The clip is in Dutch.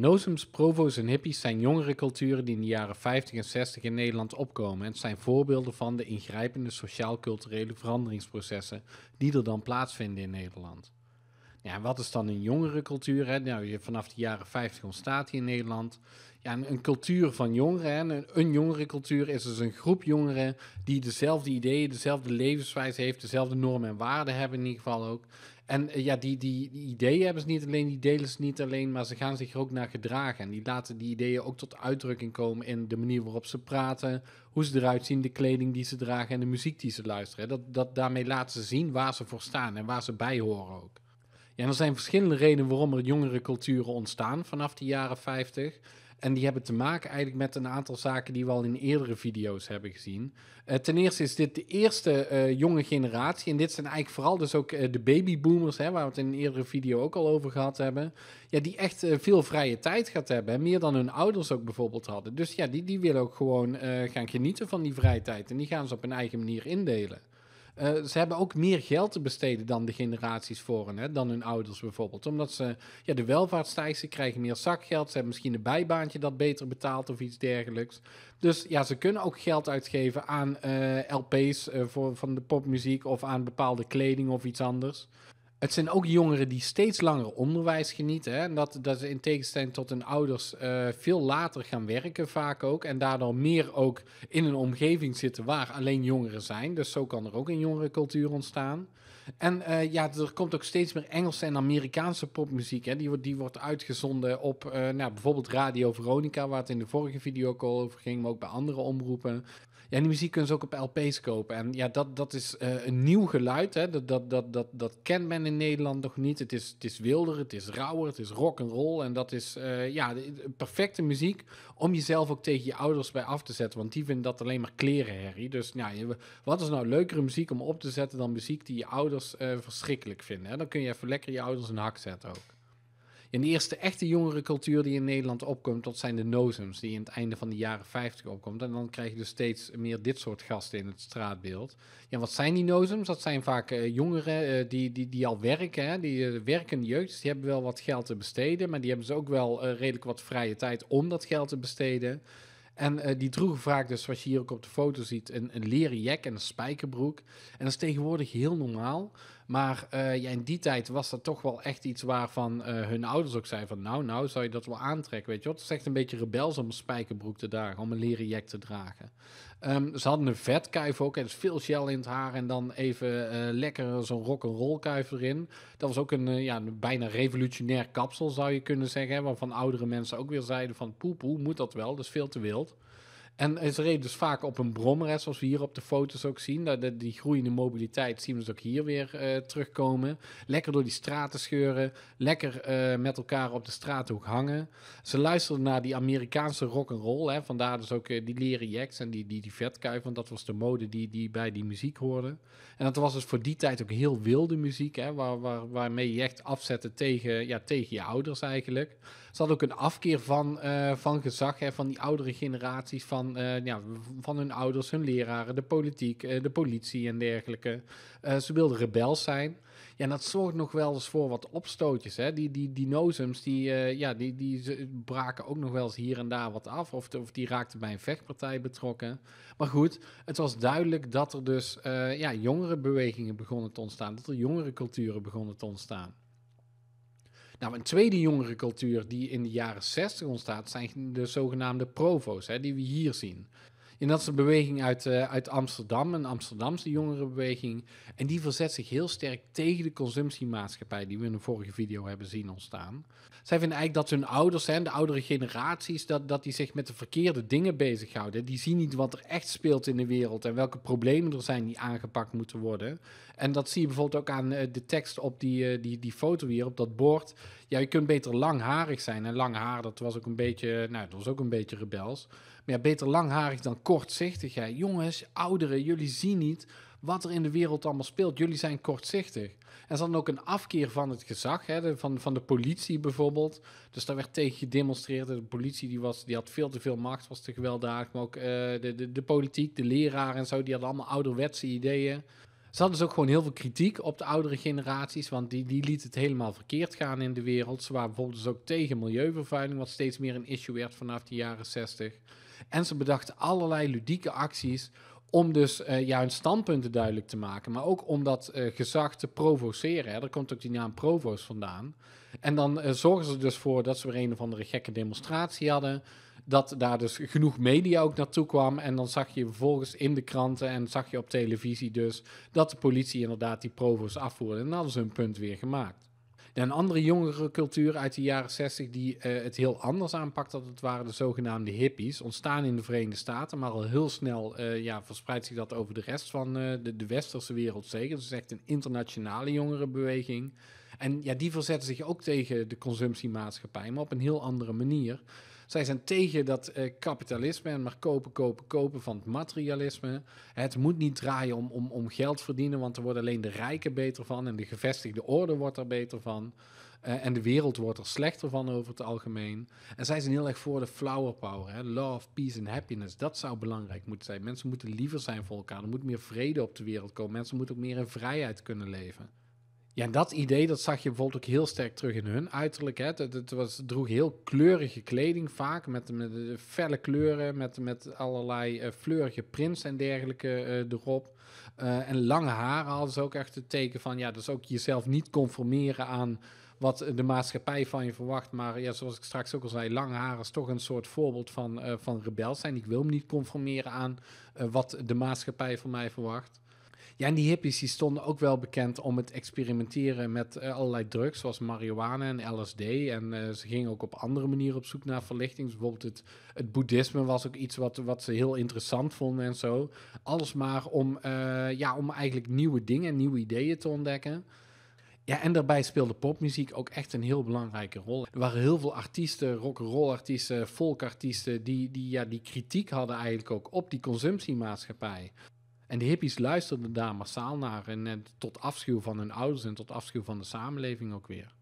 Nozems, provo's en hippies zijn jongere culturen die in de jaren 50 en 60 in Nederland opkomen en zijn voorbeelden van de ingrijpende sociaal-culturele veranderingsprocessen die er dan plaatsvinden in Nederland. Ja, wat is dan een jongere cultuur? Nou, je, vanaf de jaren 50 ontstaat hier in Nederland. Ja, een, cultuur van jongeren. Een, een jongere cultuur is dus een groep jongeren die dezelfde ideeën, dezelfde levenswijze heeft, dezelfde normen en waarden hebben in ieder geval ook. En eh, ja, die, die, ideeën hebben ze niet alleen, die delen ze niet alleen, maar ze gaan zich er ook naar gedragen. En die laten die ideeën ook tot uitdrukking komen in de manier waarop ze praten, hoe ze eruit zien, de kleding die ze dragen en de muziek die ze luisteren. Dat, dat, daarmee laten ze zien waar ze voor staan en waar ze bij horen ook. Ja, en er zijn verschillende redenen waarom er jongere culturen ontstaan vanaf de jaren 50. En die hebben te maken eigenlijk met een aantal zaken die we al in eerdere video's hebben gezien. Eh, ten eerste is dit de eerste eh, jonge generatie. En dit zijn eigenlijk vooral dus ook eh, de babyboomers, hè, waar we het in een eerdere video ook al over gehad hebben. Ja, die echt veel vrije tijd gaat hebben. meer dan hun ouders ook bijvoorbeeld hadden. Dus ja, die, die willen ook gewoon gaan genieten van die vrije tijd. En die gaan ze op hun eigen manier indelen. Eh, ze hebben ook meer geld te besteden dan de generaties voor hen, hè, dan hun ouders bijvoorbeeld. Omdat ze, ja, de ze krijgen meer zakgeld. Ze hebben misschien een bijbaantje dat beter betaalt of iets dergelijks. Dus ja, ze kunnen ook geld uitgeven aan eh, LP's eh, voor, van de popmuziek of aan bepaalde kleding of iets anders. Het zijn ook jongeren die steeds langer onderwijs genieten. Hè? En dat, dat ze in tegenstelling tot hun ouders eh, veel later gaan werken, vaak ook. En daardoor meer ook in een omgeving zitten waar alleen jongeren zijn. Dus zo kan er ook een jongerencultuur ontstaan. En eh, ja, er komt ook steeds meer Engelse en Amerikaanse popmuziek. Hè. Die, wordt, die wordt uitgezonden op eh, nou, bijvoorbeeld Radio Veronica, waar het in de vorige video ook al over ging, maar ook bij andere omroepen. Ja, die muziek kunnen ze ook op LP's kopen. En ja, dat, dat is eh, een nieuw geluid. Hè. Dat, dat, dat, dat, dat kent men in Nederland nog niet. Het is, het is wilder, het is rauwer, het is rock and roll. En dat is ja, perfecte muziek om jezelf ook tegen je ouders bij af te zetten. Want die vinden dat alleen maar klerenherrie. Dus nou, ja, wat is nou leukere muziek om op te zetten dan muziek die je ouders eh, verschrikkelijk vinden. Hè? Dan kun je even lekker je ouders een hak zetten ook. En de eerste echte jongere cultuur die in Nederland opkomt, dat zijn de nozems, die in het einde van de jaren 50 opkomt. En dan krijg je dus steeds meer dit soort gasten in het straatbeeld. Ja, wat zijn die nozems? Dat zijn vaak eh, jongeren eh, die, die, die al werken, hè? die werken jeugd. Dus die hebben wel wat geld te besteden, maar die hebben ze ook wel redelijk wat vrije tijd om dat geld te besteden. En eh, die droegen vaak dus, wat je hier ook op de foto ziet, een, een leren jack en een spijkerbroek. En dat is tegenwoordig heel normaal. Maar eh, in die tijd was dat toch wel echt iets waarvan uh, eh, hun ouders ook zeiden van... nou, nou, zou je dat wel aantrekken, weet je wat, Het is echt een beetje rebels om een spijkerbroek te dragen, om een leren jack te dragen. Ehm, ze hadden een vetkuif ook, en dus veel gel in het haar en dan even eh, lekker zo'n rock'n'roll kuif erin. Dat was ook een, ja, een bijna revolutionair kapsel, zou je kunnen zeggen... waarvan oudere mensen ook weer zeiden van poe moet dat wel, dat is veel te wild... En ze reden dus vaak op een brommer, zoals we hier op de foto's ook zien. die groeiende mobiliteit zien we dus ook hier weer eh, terugkomen. Lekker door die straten scheuren. Lekker eh, met elkaar op de straathoek hangen. Ze luisterden naar die Amerikaanse rock'n'roll. Hè. Vandaar dus ook eh, die leren jacks en die, die, die vetkuif. Want dat was de mode die, die bij die muziek hoorde. En dat was dus voor die tijd ook heel wilde muziek. Hè, waar, waarmee je echt afzette tegen, ja, tegen je ouders eigenlijk. Ze hadden ook een afkeer van, eh, van gezag hè, van die oudere generaties, van, eh, ja, van hun ouders, hun leraren, de politiek, eh, de politie en dergelijke. ze wilden rebels zijn. Ja, en dat zorgt nog wel eens voor wat opstootjes. Hè? Die, die, die nozems, die, ja, die, die braken ook nog wel eens hier en daar wat af. Of, of die raakten bij een vechtpartij betrokken. Maar goed, het was duidelijk dat er dus ja, jongere bewegingen begonnen te ontstaan. Dat er jongere culturen begonnen te ontstaan. Nou, een tweede jongere cultuur die in de jaren 60 ontstaat, zijn de zogenaamde provo's, hè, die we hier zien. En dat is een beweging uit, eh, uit Amsterdam, een Amsterdamse jongerenbeweging. En die verzet zich heel sterk tegen de consumptiemaatschappij die we in de vorige video hebben zien ontstaan. Zij vinden eigenlijk dat hun ouders, hè, de oudere generaties, dat, dat die zich met de verkeerde dingen bezighouden. Die zien niet wat er echt speelt in de wereld en welke problemen er zijn die aangepakt moeten worden. En dat zie je bijvoorbeeld ook aan eh, de tekst op die, eh, die, die foto hier, op dat bord ja, je kunt beter langharig zijn. En lang haar, dat was ook een beetje, nou, dat was ook een beetje rebels. Maar ja, beter langharig dan kortzichtig. Jongens, ouderen, jullie zien niet wat er in de wereld allemaal speelt. Jullie zijn kortzichtig. En ze hadden ook een afkeer van het gezag, hè, van, van de politie bijvoorbeeld. Dus daar werd tegen gedemonstreerd. De politie die was, die had veel te veel macht, was te gewelddadig. Maar ook eh, de, de, de, politiek, de leraar en zo, die hadden allemaal ouderwetse ideeën. Ze hadden dus ook gewoon heel veel kritiek op de oudere generaties, want die, die liet het helemaal verkeerd gaan in de wereld. Ze waren bijvoorbeeld dus ook tegen milieuvervuiling, wat steeds meer een issue werd vanaf de jaren 60. En ze bedachten allerlei ludieke acties om dus uh, eh, hun standpunten duidelijk te maken, maar ook om dat eh, gezag te provoceren. Hè. Daar komt ook die naam provo's vandaan. En dan uh, zorgen ze dus voor dat ze weer een of andere gekke demonstratie hadden. Dat daar dus genoeg media ook naartoe kwam. En dan zag je vervolgens in de kranten en zag je op televisie dus dat de politie inderdaad die provo's afvoerde. En dan hadden ze hun punt weer gemaakt een andere jongere cultuur uit de jaren 60 die eh, het heel anders aanpakt, dat het waren de zogenaamde hippies, ontstaan in de Verenigde Staten, maar al heel snel eh, ja, verspreidt zich dat over de rest van eh, de, de westerse wereld zeker. Dus echt een internationale jongerenbeweging. En ja, die verzetten zich ook tegen de consumptiemaatschappij, maar op een heel andere manier. Zij zijn tegen dat eh, kapitalisme en maar kopen, kopen, kopen van het materialisme. Het moet niet draaien om, om, om geld verdienen, want er worden alleen de rijken beter van en de gevestigde orde wordt er beter van. Eh, en de wereld wordt er slechter van over het algemeen. En zij zijn heel erg voor de flower power. Hè? Love, peace en happiness. Dat zou belangrijk moeten zijn. Mensen moeten liever zijn voor elkaar. Er moet meer vrede op de wereld komen. Mensen moeten ook meer in vrijheid kunnen leven. Ja, dat idee, dat zag je bijvoorbeeld ook heel sterk terug in hun uiterlijk. Hè. Het, het was, droeg heel kleurige kleding vaak, met, met eh, felle kleuren, met, met allerlei eh, fleurige prints en dergelijke eh, erop. en lange haren hadden ze ook echt het teken van, ja, dus ook jezelf niet conformeren aan wat de maatschappij van je verwacht. Maar ja, zoals ik straks ook al zei, lange haren is toch een soort voorbeeld van, van rebel zijn. Ik wil me niet conformeren aan wat de maatschappij van mij verwacht. Ja, en die hippies die stonden ook wel bekend om het experimenteren met eh, allerlei drugs, zoals marihuana en LSD. En eh, ze gingen ook op andere manieren op zoek naar verlichting. Dus bijvoorbeeld het, het boeddhisme was ook iets wat, wat ze heel interessant vonden en zo. Alles maar om, eh, ja, om eigenlijk nieuwe dingen en nieuwe ideeën te ontdekken. Ja, en daarbij speelde popmuziek ook echt een heel belangrijke rol. Er waren heel veel artiesten, rock'n'roll artiesten, folkartiesten, die, die, ja, die kritiek hadden eigenlijk ook op die consumptiemaatschappij. En de hippies luisterden daar massaal naar. En, eh, tot afschuw van hun ouders en tot afschuw van de samenleving ook weer.